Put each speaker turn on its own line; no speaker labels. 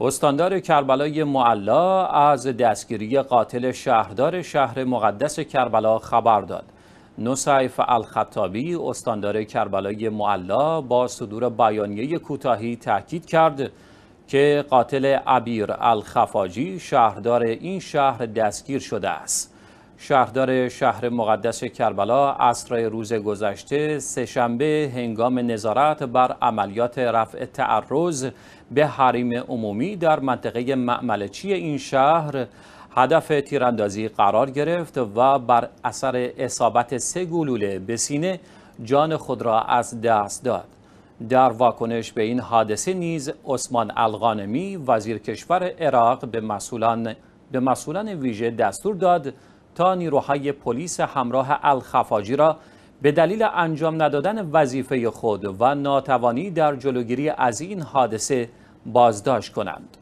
استاندار کربلای معلا از دستگیری قاتل شهردار شهر مقدس کربلا خبر داد. نصیف الخطابی استاندار کربلای معلا با صدور بیانیه کوتاهی تاکید کرد که قاتل عبیر الخفاجی شهردار این شهر دستگیر شده است. شهردار شهر مقدس کربلا عصر روز گذشته سهشنبه هنگام نظارت بر عملیات رفع تعرض به حریم عمومی در منطقه معملچی این شهر هدف تیراندازی قرار گرفت و بر اثر اصابت سه گلوله به سینه جان خود را از دست داد در واکنش به این حادثه نیز عثمان الغانمی وزیر کشور عراق به مسئولان به مسئولان ویژه دستور داد تا نیروهای پلیس همراه الخفاجی را به دلیل انجام ندادن وظیفه خود و ناتوانی در جلوگیری از این حادثه بازداشت کنند.